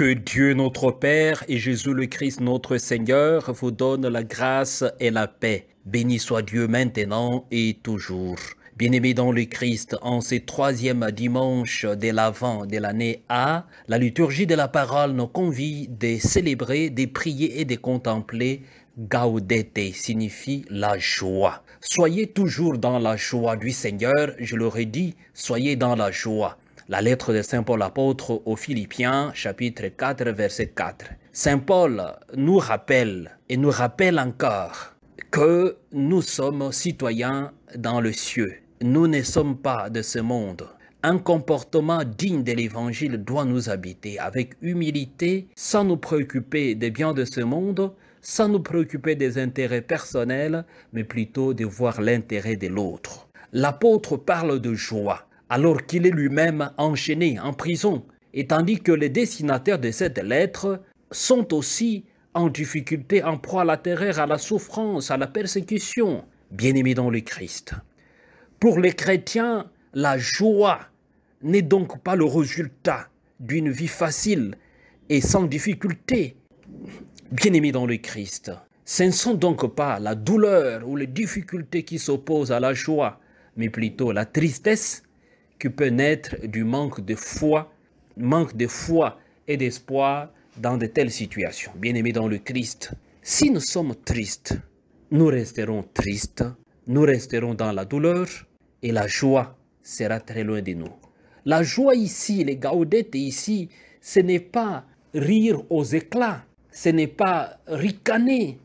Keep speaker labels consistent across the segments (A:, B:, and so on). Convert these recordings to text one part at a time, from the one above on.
A: Que Dieu notre Père et Jésus le Christ notre Seigneur vous donne la grâce et la paix. Béni soit Dieu maintenant et toujours. Bien-aimés dans le Christ, en ce troisième dimanche de l'Avent de l'année A, la liturgie de la parole nous convie de célébrer, de prier et de contempler Gaudete signifie la joie. Soyez toujours dans la joie du Seigneur, je le dit soyez dans la joie. La lettre de Saint Paul apôtre aux Philippiens, chapitre 4, verset 4. Saint Paul nous rappelle et nous rappelle encore que nous sommes citoyens dans le ciel. Nous ne sommes pas de ce monde. Un comportement digne de l'Évangile doit nous habiter avec humilité, sans nous préoccuper des biens de ce monde, sans nous préoccuper des intérêts personnels, mais plutôt de voir l'intérêt de l'autre. L'apôtre parle de joie alors qu'il est lui-même enchaîné en prison, et tandis que les destinataires de cette lettre sont aussi en difficulté, en proie à la terreur, à la souffrance, à la persécution, bien-aimés dans le Christ. Pour les chrétiens, la joie n'est donc pas le résultat d'une vie facile et sans difficulté, bien-aimés dans le Christ. Ce ne sont donc pas la douleur ou les difficultés qui s'opposent à la joie, mais plutôt la tristesse, qui peut naître du manque de foi, manque de foi et d'espoir dans de telles situations. Bien-aimés dans le Christ, si nous sommes tristes, nous resterons tristes, nous resterons dans la douleur et la joie sera très loin de nous. La joie ici, les gaudettes ici, ce n'est pas rire aux éclats, ce n'est pas ricaner,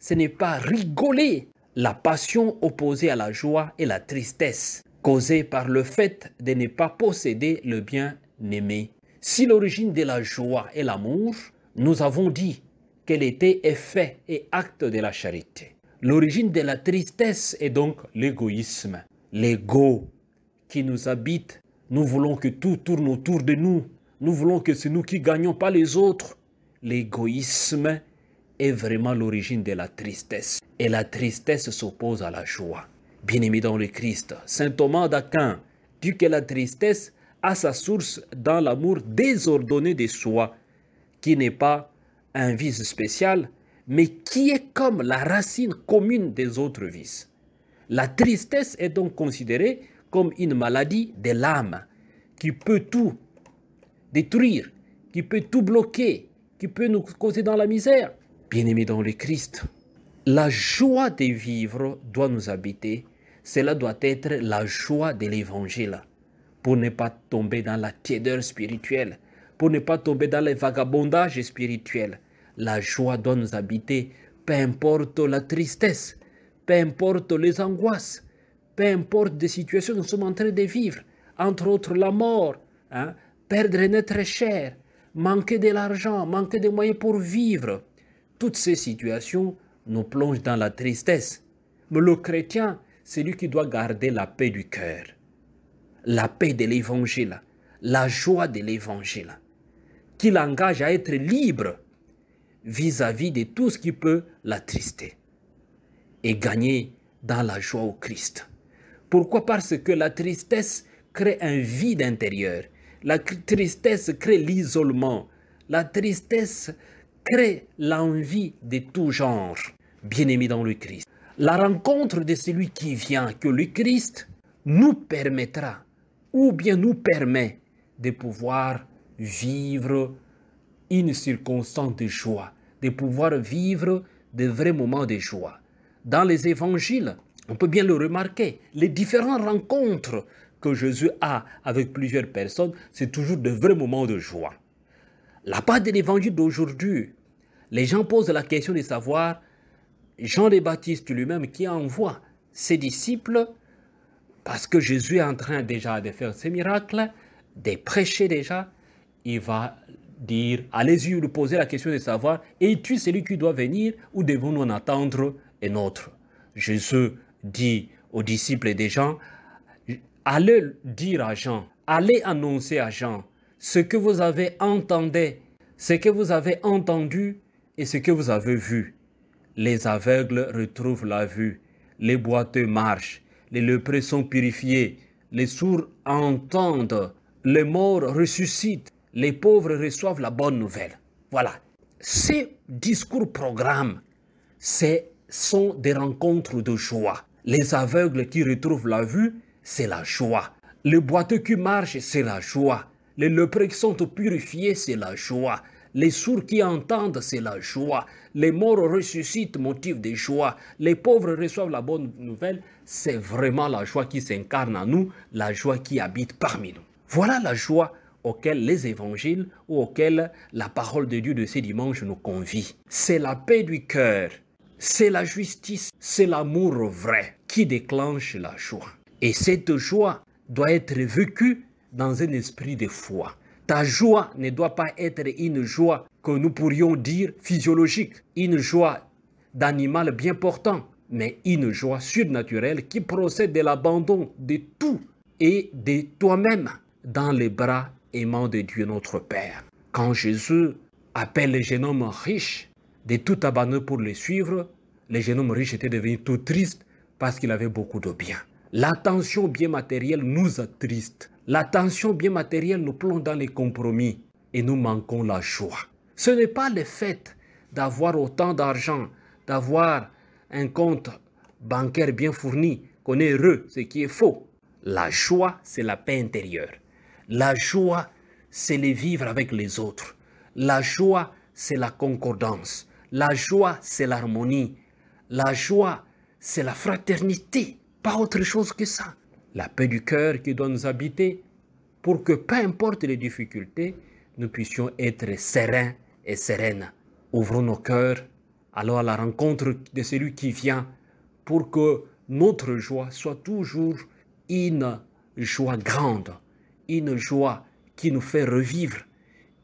A: ce n'est pas rigoler. La passion opposée à la joie est la tristesse. Causé par le fait de ne pas posséder le bien-aimé. Si l'origine de la joie est l'amour, nous avons dit qu'elle était effet et acte de la charité. L'origine de la tristesse est donc l'égoïsme, l'ego qui nous habite. Nous voulons que tout tourne autour de nous. Nous voulons que c'est nous qui gagnons, pas les autres. L'égoïsme est vraiment l'origine de la tristesse. Et la tristesse s'oppose à la joie bien-aimé dans le Christ. Saint Thomas d'Aquin dit que la tristesse a sa source dans l'amour désordonné de soi, qui n'est pas un vice spécial, mais qui est comme la racine commune des autres vices. La tristesse est donc considérée comme une maladie de l'âme qui peut tout détruire, qui peut tout bloquer, qui peut nous causer dans la misère. bien aimé dans le Christ, la joie de vivre doit nous habiter cela doit être la joie de l'évangile pour ne pas tomber dans la tiédeur spirituelle, pour ne pas tomber dans le vagabondage spirituel. La joie doit nous habiter, peu importe la tristesse, peu importe les angoisses, peu importe les situations que nous sommes en train de vivre, entre autres la mort, hein, perdre notre cher, manquer de l'argent, manquer de moyens pour vivre. Toutes ces situations nous plongent dans la tristesse. Mais le chrétien, c'est lui qui doit garder la paix du cœur, la paix de l'évangile, la joie de l'évangile, qui l'engage à être libre vis-à-vis de tout ce qui peut l'attrister et gagner dans la joie au Christ. Pourquoi Parce que la tristesse crée un vide intérieur. La tristesse crée l'isolement. La tristesse crée l'envie de tout genre. Bien-aimé dans le Christ, la rencontre de celui qui vient, que le Christ, nous permettra, ou bien nous permet, de pouvoir vivre une circonstance de joie, de pouvoir vivre de vrais moments de joie. Dans les évangiles, on peut bien le remarquer, les différentes rencontres que Jésus a avec plusieurs personnes, c'est toujours de vrais moments de joie. La part de l'évangile d'aujourd'hui, les gens posent la question de savoir Jean le Baptiste lui-même qui envoie ses disciples, parce que Jésus est en train déjà de faire ses miracles, de prêcher déjà, il va dire, allez-y, lui poser la question de savoir, es-tu celui qui doit venir ou devons-nous en attendre un autre Jésus dit aux disciples et des gens, allez dire à Jean, allez annoncer à Jean ce que vous avez entendu, ce que vous avez entendu et ce que vous avez vu. Les aveugles retrouvent la vue, les boiteux marchent, les lépreux sont purifiés, les sourds entendent, les morts ressuscitent, les pauvres reçoivent la bonne nouvelle. Voilà. Ces discours programmes, ce sont des rencontres de joie. Les aveugles qui retrouvent la vue, c'est la joie. Les boiteux qui marchent, c'est la joie. Les lépreux qui sont purifiés, c'est la joie. Les sourds qui entendent, c'est la joie. Les morts ressuscitent, motif de joie. Les pauvres reçoivent la bonne nouvelle. C'est vraiment la joie qui s'incarne en nous, la joie qui habite parmi nous. Voilà la joie auquel les évangiles ou auquel la parole de Dieu de ces dimanches nous convie. C'est la paix du cœur, c'est la justice, c'est l'amour vrai qui déclenche la joie. Et cette joie doit être vécue dans un esprit de foi. Ta joie ne doit pas être une joie que nous pourrions dire physiologique, une joie d'animal bien portant, mais une joie surnaturelle qui procède de l'abandon de tout et de toi-même dans les bras aimants de Dieu notre Père. Quand Jésus appelle les génomes riches de tout abandonner pour les suivre, les génomes riches étaient devenus tout tristes parce qu'il avait beaucoup de biens. L'attention bien matérielle nous attriste. La tension bien matérielle nous plonge dans les compromis et nous manquons la joie. Ce n'est pas le fait d'avoir autant d'argent, d'avoir un compte bancaire bien fourni, qu'on est heureux, ce qui est faux. La joie, c'est la paix intérieure. La joie, c'est les vivre avec les autres. La joie, c'est la concordance. La joie, c'est l'harmonie. La joie, c'est la fraternité. Pas autre chose que ça la paix du cœur qui doit nous habiter, pour que peu importe les difficultés, nous puissions être sereins et sereines. Ouvrons nos cœurs, alors à la rencontre de celui qui vient, pour que notre joie soit toujours une joie grande, une joie qui nous fait revivre,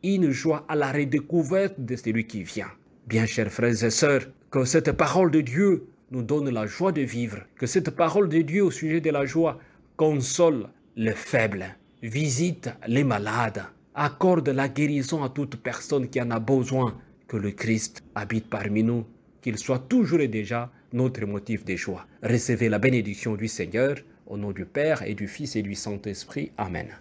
A: une joie à la redécouverte de celui qui vient. Bien chers frères et sœurs, que cette parole de Dieu nous donne la joie de vivre, que cette parole de Dieu au sujet de la joie console le faible, visite les malades, accorde la guérison à toute personne qui en a besoin, que le Christ habite parmi nous, qu'il soit toujours et déjà notre motif de joie. Recevez la bénédiction du Seigneur, au nom du Père et du Fils et du Saint-Esprit. Amen.